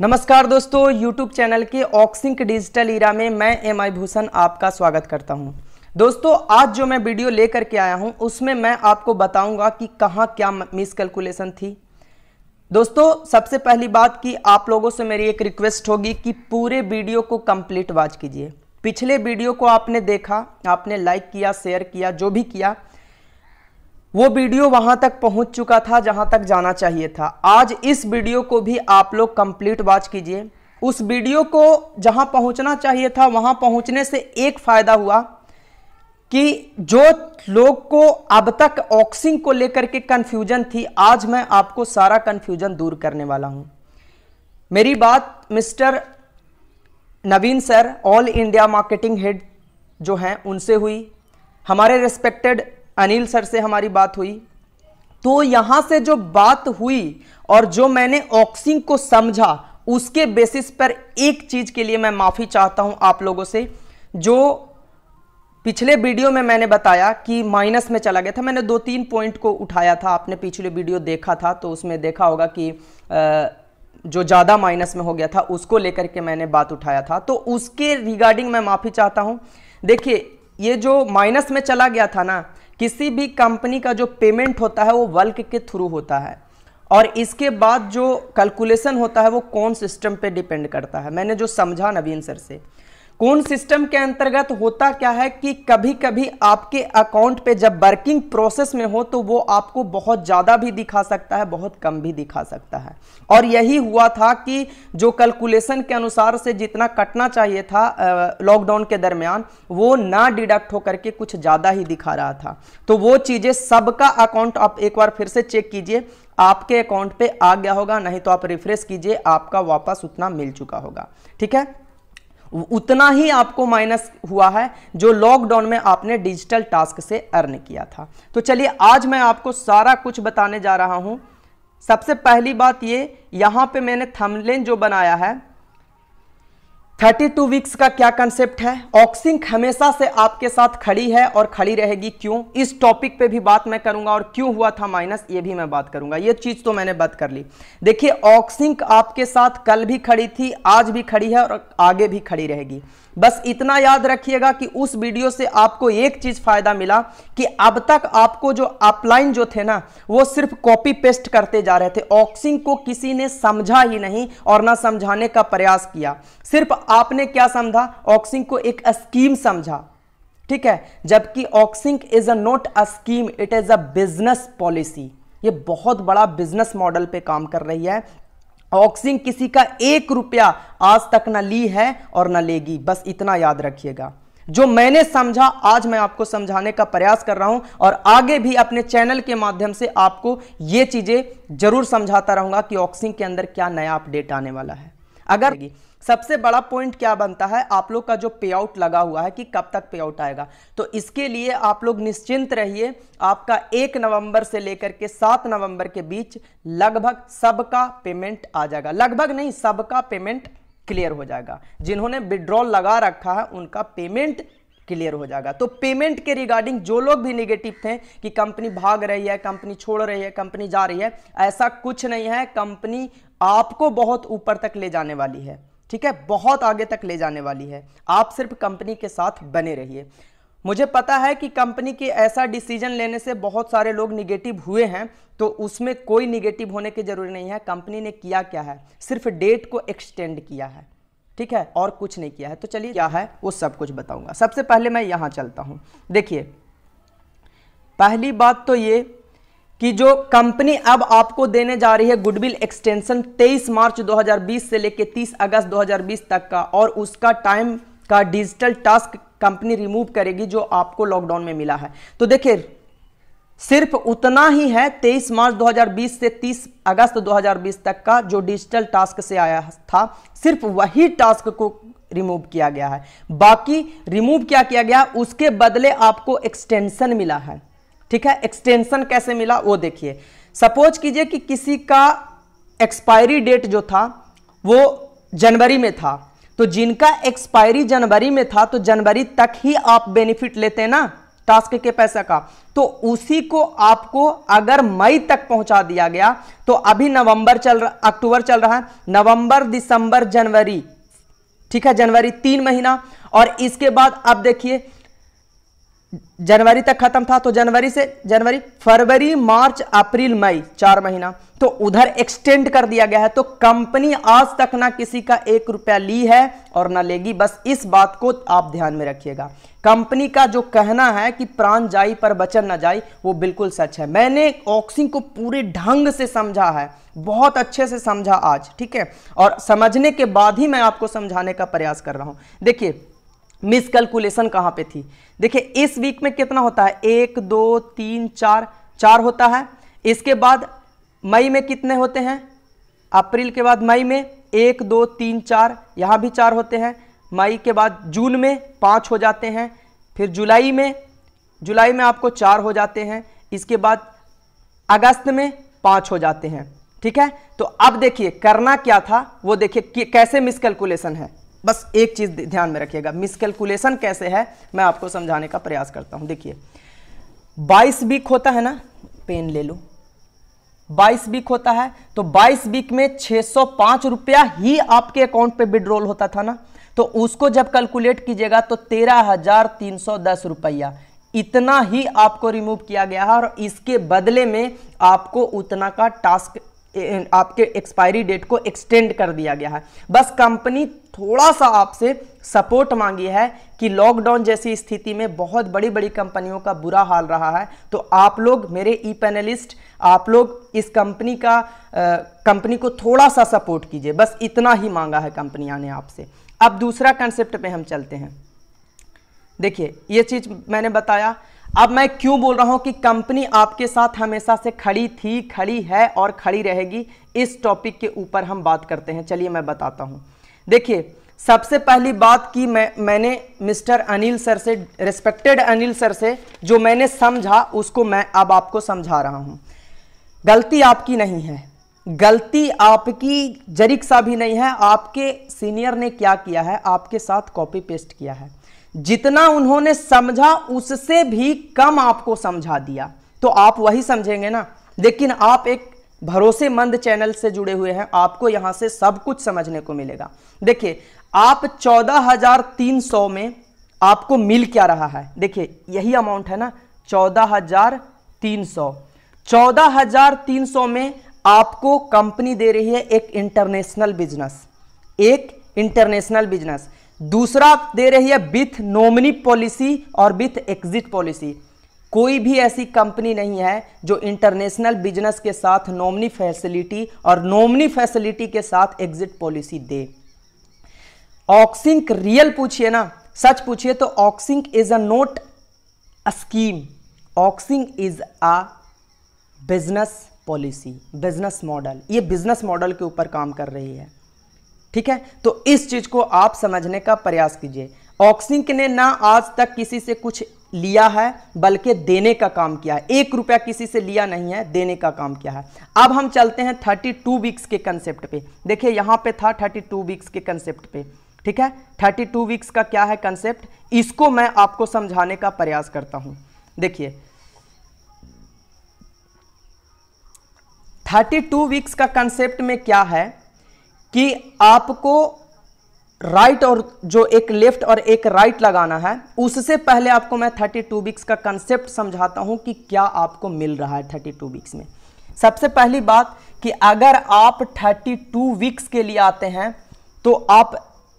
नमस्कार दोस्तों YouTube channel के ऑक्सिंक डिजिटल ईरा में मैं एम आई भूषण आपका स्वागत करता हूं। दोस्तों आज जो मैं वीडियो लेकर के आया हूं उसमें मैं आपको बताऊंगा कि कहां क्या मिस कैलकुलेशन थी दोस्तों सबसे पहली बात कि आप लोगों से मेरी एक रिक्वेस्ट होगी कि पूरे वीडियो को कंप्लीट वॉच कीजिए पिछले वीडियो को आपने देखा आपने लाइक किया शेयर किया जो भी किया वो वीडियो वहां तक पहुंच चुका था जहां तक जाना चाहिए था आज इस वीडियो को भी आप लोग कंप्लीट वॉच कीजिए उस वीडियो को जहां पहुंचना चाहिए था वहां पहुंचने से एक फ़ायदा हुआ कि जो लोग को अब तक ऑक्सिंग को लेकर के कन्फ्यूजन थी आज मैं आपको सारा कन्फ्यूजन दूर करने वाला हूं मेरी बात mister Naveen sir all India marketing head जो हैं उनसे हुई हमारे रिस्पेक्टेड अनिल सर से हमारी बात हुई तो यहां से जो बात हुई और जो मैंने ऑक्सिंग को समझा उसके बेसिस पर एक चीज के लिए मैं माफी चाहता हूं आप लोगों से जो पिछले वीडियो में मैंने बताया कि माइनस में चला गया था मैंने दो तीन पॉइंट को उठाया था आपने पिछले वीडियो देखा था तो उसमें देखा होगा कि जो ज़्यादा माइनस में हो गया था उसको लेकर के मैंने बात उठाया था तो उसके रिगार्डिंग मैं माफ़ी चाहता हूँ देखिए ये जो माइनस में चला गया था ना किसी भी कंपनी का जो पेमेंट होता है वो वर्क के थ्रू होता है और इसके बाद जो कैलकुलेशन होता है वो कौन सिस्टम पे डिपेंड करता है मैंने जो समझा नवीन सर से कौन सिस्टम के अंतर्गत होता क्या है कि कभी कभी आपके अकाउंट पे जब वर्किंग प्रोसेस में हो तो वो आपको बहुत ज़्यादा भी दिखा सकता है बहुत कम भी दिखा सकता है और यही हुआ था कि जो कैलकुलेशन के अनुसार से जितना कटना चाहिए था लॉकडाउन के दरमियान वो ना डिडक्ट होकर के कुछ ज़्यादा ही दिखा रहा था तो वो चीज़ें सबका अकाउंट आप एक बार फिर से चेक कीजिए आपके अकाउंट पे आ गया होगा नहीं तो आप रिफ्रेश कीजिए आपका वापस उतना मिल चुका होगा ठीक है उतना ही आपको माइनस हुआ है जो लॉकडाउन में आपने डिजिटल टास्क से अर्न किया था तो चलिए आज मैं आपको सारा कुछ बताने जा रहा हूं सबसे पहली बात ये यहां पे मैंने थमलेन जो बनाया है थर्टी टू वीक्स का क्या कंसेप्ट है ऑक्सिंग हमेशा से आपके साथ खड़ी है और खड़ी रहेगी क्यों इस टॉपिक पे भी बात मैं करूंगा और क्यों हुआ था माइनस ये भी मैं बात करूंगा ये चीज तो मैंने बात कर ली देखिए ऑक्सिंग आपके साथ कल भी खड़ी थी आज भी खड़ी है और आगे भी खड़ी रहेगी बस इतना याद रखिएगा कि उस वीडियो से आपको एक चीज फायदा मिला कि अब तक आपको जो अपलाइन जो थे ना वो सिर्फ कॉपी पेस्ट करते जा रहे थे ऑक्सिंग को किसी ने समझा ही नहीं और ना समझाने का प्रयास किया सिर्फ आपने क्या समझा ऑक्सिंग को एक स्कीम समझा ठीक है जबकि ऑक्सिंग is a not a scheme it is a business policy ये बहुत बड़ा बिजनेस मॉडल पे काम कर रही है ऑक्सिंग किसी का एक रुपया आज तक ना ली है और ना लेगी बस इतना याद रखिएगा जो मैंने समझा आज मैं आपको समझाने का प्रयास कर रहा हूं और आगे भी अपने चैनल के माध्यम से आपको ये चीज़ें जरूर समझाता रहूंगा कि ऑक्सिंग के अंदर क्या नया अपडेट आने वाला है अगर सबसे बड़ा पॉइंट क्या बनता है आप लोग का जो पे आउट लगा हुआ है कि कब तक पे आउट आएगा तो इसके लिए आप लोग निश्चिंत रहिए आपका एक नवंबर से लेकर के सात नवंबर के बीच लगभग सबका पेमेंट आ जाएगा लगभग नहीं सबका पेमेंट क्लियर हो जाएगा जिन्होंने विड्रॉल लगा रखा है उनका पेमेंट क्लियर हो जाएगा तो पेमेंट के रिगार्डिंग जो लोग भी निगेटिव थे कि कंपनी भाग रही है कंपनी छोड़ रही है कंपनी जा रही है ऐसा कुछ नहीं है कंपनी आपको बहुत ऊपर तक ले जाने वाली है ठीक है बहुत आगे तक ले जाने वाली है आप सिर्फ कंपनी के साथ बने रहिए मुझे पता है कि कंपनी के ऐसा डिसीजन लेने से बहुत सारे लोग निगेटिव हुए हैं तो उसमें कोई निगेटिव होने की जरूरी नहीं है कंपनी ने किया क्या है सिर्फ डेट को एक्सटेंड किया है ठीक है और कुछ नहीं किया है तो चलिए क्या है वो सब कुछ बताऊंगा सबसे पहले मैं यहां चलता हूं देखिए पहली बात तो ये कि जो कंपनी अब आपको देने जा रही है गुडविल एक्सटेंशन 23 मार्च 2020 से लेकर 30 अगस्त 2020 तक का और उसका टाइम का डिजिटल टास्क कंपनी रिमूव करेगी जो आपको लॉकडाउन में मिला है तो देखिए सिर्फ उतना ही है 23 मार्च 2020 से 30 अगस्त 2020 तक का जो डिजिटल टास्क से आया था सिर्फ वही टास्क को रिमूव किया गया है बाकी रिमूव क्या किया गया उसके बदले आपको एक्सटेंशन मिला है ठीक है एक्सटेंशन कैसे मिला वो देखिए सपोज कीजिए कि किसी का एक्सपायरी डेट जो था वो जनवरी में था तो जिनका एक्सपायरी जनवरी में था तो जनवरी तक ही आप बेनिफिट लेते ना टास्क के पैसा का तो उसी को आपको अगर मई तक पहुंचा दिया गया तो अभी नवंबर चल रहा अक्टूबर चल रहा है नवंबर दिसंबर जनवरी ठीक है जनवरी तीन महीना और इसके बाद अब देखिए जनवरी तक खत्म था तो जनवरी से जनवरी फरवरी मार्च अप्रैल मई चार महीना तो उधर एक्सटेंड कर दिया गया है तो कंपनी आज तक ना किसी का एक रुपया ली है और ना लेगी बस इस बात को आप ध्यान में रखिएगा कंपनी का जो कहना है कि प्राण जाई पर बचन ना जाई वो बिल्कुल सच है मैंने ऑक्सिंग को पूरे ढंग से समझा है बहुत अच्छे से समझा आज ठीक है और समझने के बाद ही मैं आपको समझाने का प्रयास कर रहा हूं देखिए मिसकैलकुलेशन कहाँ पे थी देखिए इस वीक में कितना होता है एक दो तीन चार चार होता है इसके बाद मई में कितने होते हैं अप्रैल के बाद मई में एक दो तीन चार यहाँ भी चार होते हैं मई के बाद जून में पाँच हो जाते हैं फिर जुलाई में जुलाई में आपको चार हो जाते हैं इसके बाद अगस्त में पाँच हो जाते हैं ठीक है तो अब देखिए करना क्या था वो देखिए कैसे मिसकैलकुलेशन है बस एक चीज़ ध्यान में रखिएगा मिसकैलकुलेशन कैसे है मैं आपको समझाने का प्रयास करता हूं देखिए बाईस वीक होता है ना पेन ले लो बाईस वीक होता है तो बाईस वीक में छह सौ पांच रुपया ही आपके अकाउंट पे विड्रॉल होता था ना तो उसको जब कैलकुलेट कीजिएगा तो तेरह हजार तीन सौ दस रुपया इतना ही आपको रिमूव किया गया है और इसके बदले में आपको उतना का टास्क आपके एक्सपायरी डेट को एक्सटेंड कर दिया गया है बस कंपनी थोड़ा सा आपसे सपोर्ट मांगी है कि लॉकडाउन जैसी स्थिति में बहुत बड़ी बड़ी कंपनियों का बुरा हाल रहा है तो आप लोग मेरे ई पैनलिस्ट आप लोग इस कंपनी का कंपनी को थोड़ा सा सपोर्ट कीजिए बस इतना ही मांगा है कंपनियां ने आपसे अब दूसरा कंसेप्ट पे हम चलते हैं देखिए ये चीज़ मैंने बताया अब मैं क्यों बोल रहा हूं कि कंपनी आपके साथ हमेशा से खड़ी थी खड़ी है और खड़ी रहेगी इस टॉपिक के ऊपर हम बात करते हैं चलिए मैं बताता हूं देखिए सबसे पहली बात कि मैं मैंने मिस्टर अनिल सर से रिस्पेक्टेड अनिल सर से जो मैंने समझा उसको मैं अब आपको समझा रहा हूं गलती आपकी नहीं है गलती आपकी जरिक सा भी नहीं है आपके सीनियर ने क्या किया है आपके साथ कॉपी पेस्ट किया है जितना उन्होंने समझा उससे भी कम आपको समझा दिया तो आप वही समझेंगे ना लेकिन आप एक भरोसेमंद चैनल से जुड़े हुए हैं आपको यहां से सब कुछ समझने को मिलेगा देखिए आप 14,300 में आपको मिल क्या रहा है देखिए यही अमाउंट है ना 14,300 14,300 में आपको कंपनी दे रही है एक इंटरनेशनल बिजनेस एक इंटरनेशनल बिजनेस दूसरा दे रही है विथ नॉमिनी पॉलिसी और विथ एग्जिट पॉलिसी कोई भी ऐसी कंपनी नहीं है जो इंटरनेशनल बिजनेस के साथ नोमनी फैसिलिटी और नोमनी फैसिलिटी के साथ एग्जिट पॉलिसी दे ऑक्सिंक रियल पूछिए ना सच पूछिए तो ऑक्सिंक is a not a scheme ऑक्सिंग is a business policy business model ये बिजनेस मॉडल के ऊपर काम कर रही है ठीक है तो इस चीज़ को आप समझने का प्रयास कीजिए ऑक्सिंक ने ना आज तक किसी से कुछ लिया है बल्कि देने का काम किया है एक रुपया किसी से लिया नहीं है देने का काम किया है अब हम चलते हैं 32 वीक्स के कंसेप्ट पे देखिए यहां पे था 32 वीक्स के कंसेप्ट पे ठीक है 32 वीक्स का क्या है कंसेप्ट इसको मैं आपको समझाने का प्रयास करता हूं देखिए थर्टी टू वीक्स का कंसेप्ट में क्या है कि आपको राइट right और जो एक लेफ्ट और एक राइट right लगाना है उससे पहले आपको मैं थर्टी टू वीक्स का कंसेप्ट समझाता हूं कि क्या आपको मिल रहा है थर्टी टू वीक्स में सबसे पहली बात कि अगर आप थर्टी टू वीक्स के लिए आते हैं तो आप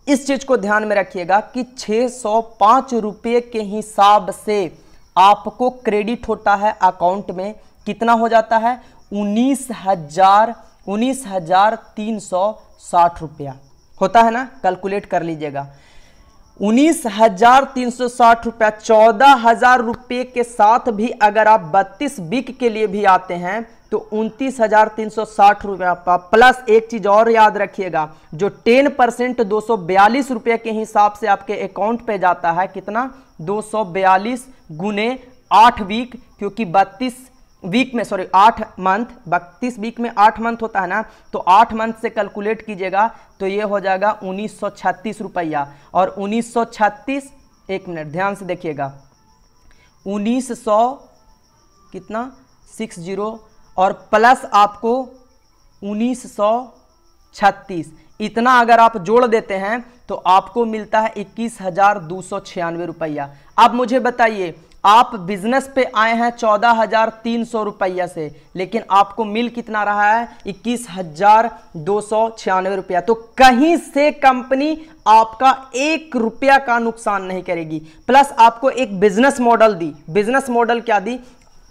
इस चीज़ को ध्यान में रखिएगा कि छह सौ पांच रुपये के हिसाब से आपको क्रेडिट होता है अकाउंट में कितना हो जाता है उन्नीस हजार उन्नीस हजार तीन सौ साठ रुपया होता है ना कैलकुलेट कर लीजिएगा उन्नीस हजार तीन सौ साठ रुपया चौदह हजार रुपये के साथ भी अगर आप बत्तीस बिक के लिए भी आते हैं तो उनतीस हजार तीन सौ साठ रुपया प्लस एक चीज़ और याद रखिएगा जो टेन परसेंट दो सौ बयालीस रुपये के हिसाब से आपके अकाउंट पे जाता है कितना दो सौ बयालीस गुने आठ वीक क्योंकि बत्तीस वीक में सॉरी आठ मंथ बत्तीस वीक में आठ मंथ होता है ना तो आठ मंथ से कैलकुलेट कीजिएगा तो ये हो जाएगा उन्नीस सौ छत्तीस रुपया और उन्नीस सौ छत्तीस एक मिनट ध्यान से देखिएगा उन्नीस सौ कितना सिक्स जीरो और प्लस आपको उन्नीस सौ छत्तीस इतना अगर आप जोड़ देते हैं तो आपको मिलता है इक्कीस हज़ार दो सौ छियानवे रुपया अब मुझे बताइए आप बिजनेस पे आए हैं चौदह हजार तीन सौ रुपया से लेकिन आपको मिल कितना रहा है इक्कीस हजार दो सौ छियानवे रुपया तो कहीं से कंपनी आपका एक रुपया का नुकसान नहीं करेगी प्लस आपको एक बिजनेस मॉडल दी बिजनेस मॉडल क्या दी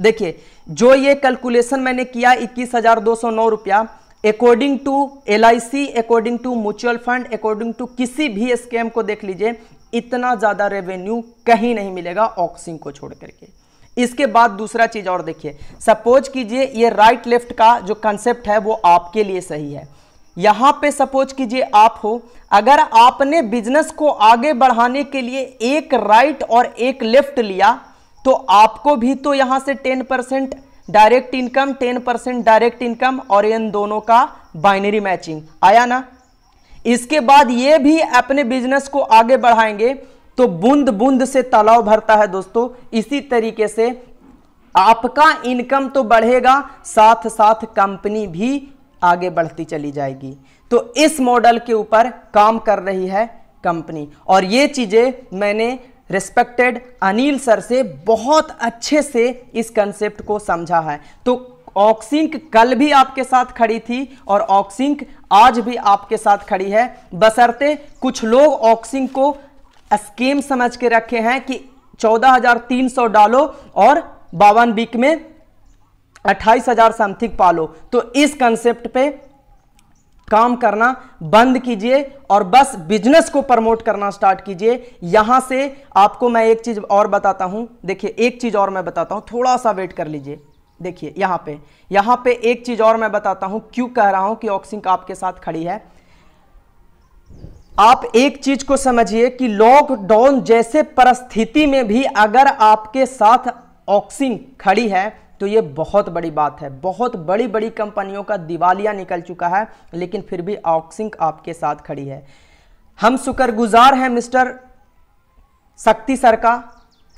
देखिए जो ये कैलकुलेशन मैंने किया इक्कीस हजार दो सौ नौ रुपया according to L according to mutual fund according to किसी भी स्कैम को देख लीजिए इतना ज़्यादा रेवेन्यू कहीं नहीं मिलेगा ऑक्सिंग को छोड़ करके इसके बाद दूसरा चीज़ और देखिए सपोज कीजिए ये राइट लेफ्ट का जो कंसेप्ट है वो आपके लिए सही है यहां पे सपोज कीजिए आप हो अगर आपने बिजनेस को आगे बढ़ाने के लिए एक राइट और एक लेफ्ट लिया तो आपको भी तो यहां से ten percent direct income ten percent direct income और इन दोनों का बाइनरी मैचिंग आया ना इसके बाद ये भी अपने बिजनेस को आगे बढ़ाएंगे तो बूंद बूंद से तालाब भरता है दोस्तों इसी तरीके से आपका इनकम तो बढ़ेगा साथ साथ कंपनी भी आगे बढ़ती चली जाएगी तो इस मॉडल के ऊपर काम कर रही है कंपनी और ये चीज़ें मैंने रिस्पेक्टेड अनिल सर से बहुत अच्छे से इस कंसेप्ट को समझा है तो ऑक्सिंक कल भी आपके साथ खड़ी थी और ऑक्सिंक आज भी आपके साथ खड़ी है बसरते कुछ लोग ऑक्सिंक को स्कीम समझ के रखे हैं कि 14,300 डालो और बावन वीक में 28,000 समथिंग पालो तो इस कंसेप्ट पे काम करना बंद कीजिए और बस बिजनेस को प्रमोट करना स्टार्ट कीजिए यहां से आपको मैं एक चीज और बताता हूं देखिए एक चीज और मैं बताता हूं थोड़ा सा वेट कर लीजिए देखिए यहां पे यहां पे एक चीज और मैं बताता हूं क्यों कह रहा हूं कि ऑक्सिंक आपके साथ खड़ी है आप एक चीज को समझिए कि लॉकडाउन जैसे परिस्थिति में भी अगर आपके साथ ऑक्सिंग खड़ी है तो ये बहुत बड़ी बात है बहुत बड़ी बड़ी कंपनियों का दिवालिया निकल चुका है लेकिन फिर भी ऑक्सिंक आपके साथ खड़ी है हम शुक्रगुजार हैं मिस्टर शक्ति सर का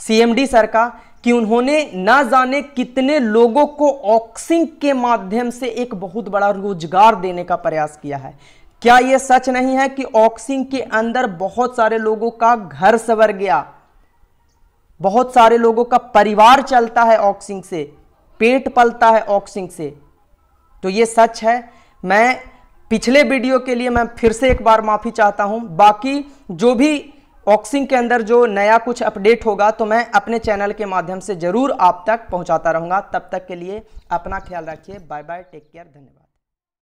सीएमडी सर का कि उन्होंने ना जाने कितने लोगों को ऑक्सिंग के माध्यम से एक बहुत बड़ा रोजगार देने का प्रयास किया है क्या यह सच नहीं है कि ऑक्सिंग के अंदर बहुत सारे लोगों का घर सवर गया बहुत सारे लोगों का परिवार चलता है ऑक्सिंग से पेट पलता है ऑक्सिंग से तो ये सच है मैं पिछले वीडियो के लिए मैं फिर से एक बार माफ़ी चाहता हूँ बाकी जो भी ऑक्सिंग के अंदर जो नया कुछ अपडेट होगा तो मैं अपने चैनल के माध्यम से ज़रूर आप तक पहुँचाता रहूँगा तब तक के लिए अपना ख्याल रखिए बाय बाय टेक केयर धन्यवाद